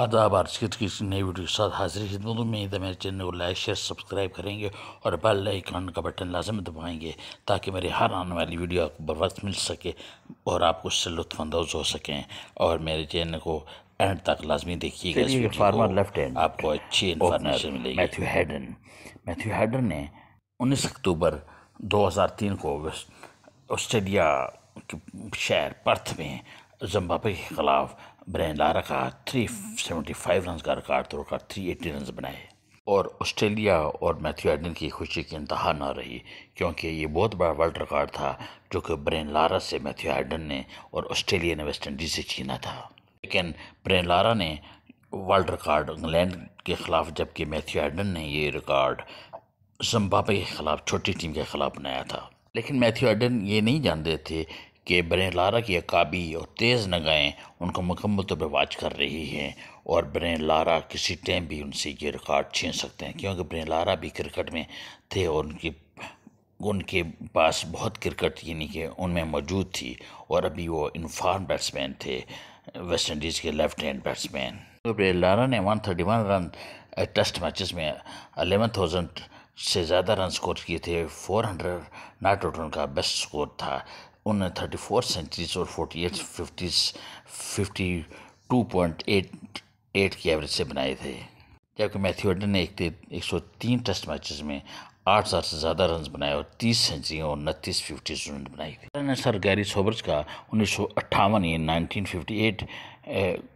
आदाब आर्ज की इस नई वीडियो के साथ हाजिर खिदमतों में तो मेरे चैनल को लाइक शेयर सब्सक्राइब करेंगे और बेल आइकन का बटन लाजम दबाएंगे ताकि मेरे हर आने वाली वीडियो आपको बर वक्त मिल सके और आप उससे लुफानंदोज़ हो सकें और मेरे चैनल को एंड तक लाजमी देखिएगा फार्मर लेफ्ट हैंड आपको अच्छी इन्फॉर्मेशन मिलेगी मैथ्यू हैडन मैथ्यू हैडन ने उन्नीस अक्टूबर दो हज़ार तीन को ऑस्ट्रेलिया के शहर पर्थ में जम्बाबे के ख़िलाफ़ ब्रैन लारा का थ्री सेवेंटी फाइव रन का रिकॉर्ड तोड़कर थ्री एट्टी रन बनाए और ऑस्ट्रेलिया और मैथ्यू एडन की खुशी की इंतहा ना रही क्योंकि ये बहुत बड़ा वर्ल्ड रिकॉर्ड था जो कि ब्रेन लारा से मैथ्यू एडन ने और ऑस्ट्रेलिया ने वेस्ट इंडीज़ से छीना था लेकिन ब्रेन लारा ने वर्ल्ड रिकॉर्ड इंग्लैंड के ख़िलाफ़ जबकि मैथ्यू एडन ने ये रिकॉर्ड जम्बाबे के ख़िलाफ़ छोटी टीम के ख़िलाफ़ बनाया था लेकिन मैथ्यू एडन ये नहीं जानते थे कि बने लारा की अकाबी और तेज़ नगाहें उनको मुकम्मल तौर पर वाच कर रही हैं और बने लारा किसी टाइम भी उनसे ये रिकॉर्ड छीन सकते हैं क्योंकि बने लारा भी क्रिकेट में थे और उनकी उनके पास बहुत क्रिकेट यानी कि उनमें मौजूद थी और अभी वो इनफॉर्म बैट्समैन थे वेस्ट इंडीज़ के left hand batsman Brian Lara ने one thirty one run test matches में अलेवन थाउजेंड से ज़्यादा रन स्कोर किए थे फोर हंड्रेड नाट आउट उनका बेस्ट स्कोर था थर्टी फोर सेंचुरीज और forty eight fifty two point eight eight के एवरेज से बनाए थे जबकि मैथ्यू हेडन ने एक, सौ तीन टेस्ट मैचेस में आठ हज़ार से ज़्यादा रन बनाए और तीस सेंचुरियाँ और उनतीस फिफ्टी रन बनाई थी सर गैरी सोबर्स का उन्नीस सौ अट्ठावन या नाइनटीन फिफ्टी एट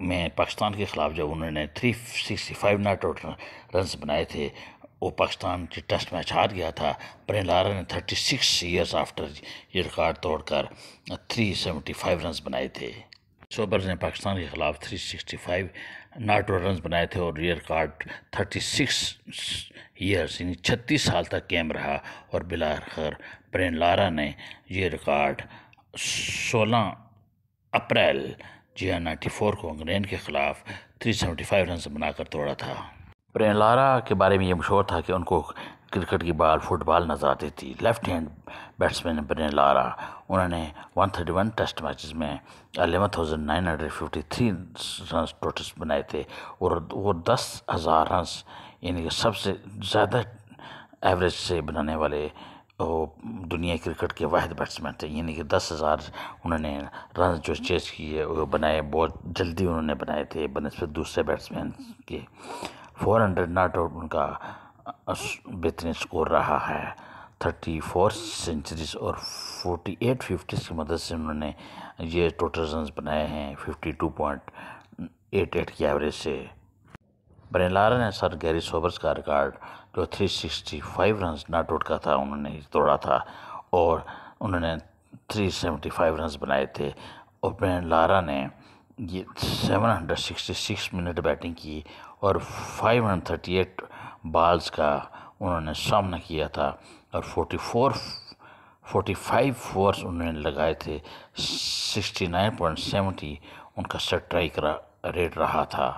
में पाकिस्तान के खिलाफ जब उन्होंने three sixty five not out run बनाए थे वो पाकिस्तान के टेस्ट मैच हार गया था पर लारा ने 36 ईयर्स आफ्टर ये रिकॉर्ड तोड़कर 375 रन बनाए थे सोबर ने पाकिस्तान के खिलाफ 365 नाट रन बनाए थे और ये रिकॉर्ड 36 ईयर्स यानी छत्तीस साल तक कैम रहा और बिलाखर ब्रेन लारा ने ये रिकॉर्ड 16 अप्रैल जी नाइन्टी फोर को इंग्लैंड के खिलाफ 375 रन बनाकर तोड़ा था प्रेलारा के बारे में ये मशहूर था कि उनको क्रिकेट की बॉल फुटबॉल नजर आती थी लेफ्ट हैंड बैट्समैन लारा उन्होंने 131 टेस्ट मैचेस में eleven thousand nine hundred fifty three run total बनाए थे और वो दस हज़ार रन यानी कि सबसे ज़्यादा एवरेज से बनाने वाले वो दुनिया क्रिकेट के वाद बैट्समैन थे यानी कि दस हज़ार उन्होंने रन जो चेस किए वो बनाए बहुत जल्दी उन्होंने बनाए थे बनस्पत दूसरे बैट्समैन के फोर हंड्रेड नॉट आउट उनका बेहतरीन स्कोर रहा है थर्टी फोर सेंचुरीज और फोर्टी एट फिफ्टीज की मदद से उन्होंने ये टोटल रन बनाए हैं fifty two point eight eight की एवरेज से बरेलारा ने सर गैरी सोबर्स का रिकॉर्ड जो three sixty five run not out का था उन्होंने तोड़ा था और उन्होंने थ्री सेवेंटी फाइव रन बनाए थे और ब्रेन लारा ने ये seven hundred sixty six minute batting की और 538 बाल्स का उन्होंने सामना किया था और 44 45 फोर्स उन्होंने लगाए थे 69.70 उनका स्ट्राइक रेट रहा था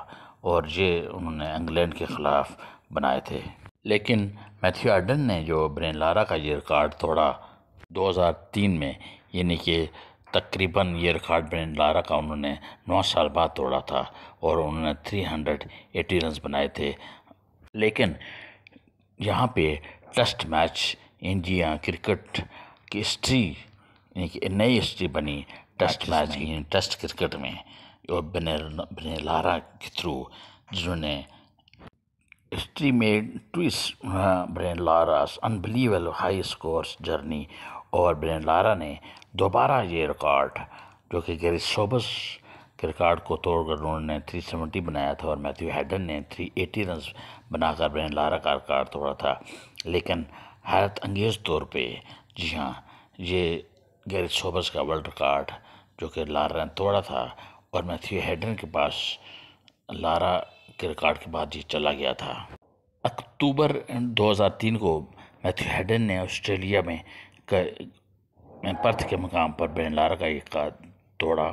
और ये उन्होंने इंग्लैंड के ख़िलाफ़ बनाए थे लेकिन मैथ्यू आर्डन ने जो ब्रेन लारा का ये रिकॉर्ड तोड़ा 2003 में यानी कि तकरीबन ये रिकॉर्ड ब्रेन लारा का उन्होंने नौ साल बाद तोड़ा था और उन्होंने थ्री हंड्रेड एटी रन बनाए थे लेकिन यहाँ पे टेस्ट मैच इंडिया क्रिकेट की हिस्ट्री नई हिस्ट्री बनी टेस्ट मैच की टेस्ट क्रिकेट में और बने बने लारा के थ्रू जिन्होंने हिस्ट्री में twist uh, Brian unbelievable high high journey और ब्रेन लारा ने दोबारा ये रिकॉर्ड जो कि गैरी सोबस के रिकॉर्ड को तोड़कर उन्होंने 370 बनाया था और मैथ्यू हैडन ने 380 रन बनाकर ब्रेन लारा का रिकॉर्ड तोड़ा था लेकिन हैरत अंगेज़ तौर पे जी हाँ ये गैरी सोबस का वर्ल्ड रिकॉर्ड जो कि लारा ने तोड़ा था और मैथ्यू हैडन के पास लारा के रिकॉर्ड के बाद ये चला गया था अक्टूबर 2003 को मैथ्यू हैडन ने ऑस्ट्रेलिया में का पर्थ के मुकाम पर ब्रेन लारा का एक काद तोड़ा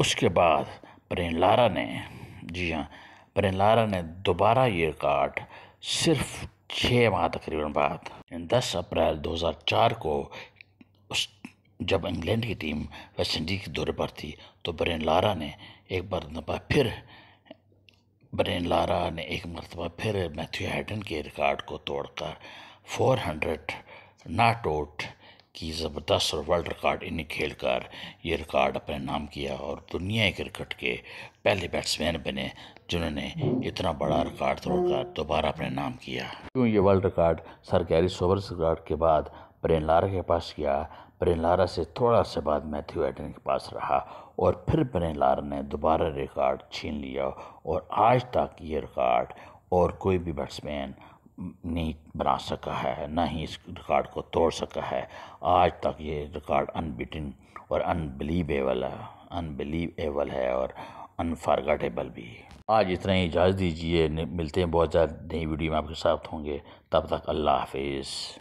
उसके बाद ब्रेन लारा ने जी हाँ ब्रेन लारा ने दोबारा ये रिकॉर्ड सिर्फ छः माह तकरीबन बाद दस अप्रैल 2004 को उस जब इंग्लैंड की टीम वेस्ट इंडीज के दौरे पर थी तो ब्रेन लारा ने एक मरतबा फिर ब्रेन लारा ने एक मरतबा फिर मैथ्यू हैडन के रिकॉर्ड को तोड़कर 400 हंड्रेड नाट आउट की ज़बरदस्त और वर्ल्ड रिकॉर्ड इन्हें खेल कर ये रिकॉर्ड अपने नाम किया और दुनिया क्रिकेट के पहले बैट्समैन बने जिन्होंने इतना बड़ा रिकॉर्ड तोड़कर दोबारा अपने नाम किया क्यों ये world record sir Gary Sobers record के बाद ब्रेन लारा के पास गया ब्रेन लारा से थोड़ा से बाद मैथ्यू एडन के पास रहा और फिर ब्रेन लारा ने दोबारा रिकॉर्ड छीन लिया और आज तक ये रिकॉर्ड और कोई भी बैट्समैन नहीं बना सका है ना ही इस रिकॉर्ड को तोड़ सका है आज तक ये रिकॉर्ड अनबिटिन और अनबिलीवेबल है अनबिलीवेबल है और अनफॉरगेटेबल भी आज इतना ही इजाज़त दीजिए मिलते हैं बहुत ज़्यादा नई वीडियो में आपके साथ होंगे तब तक अल्लाह हाफिज़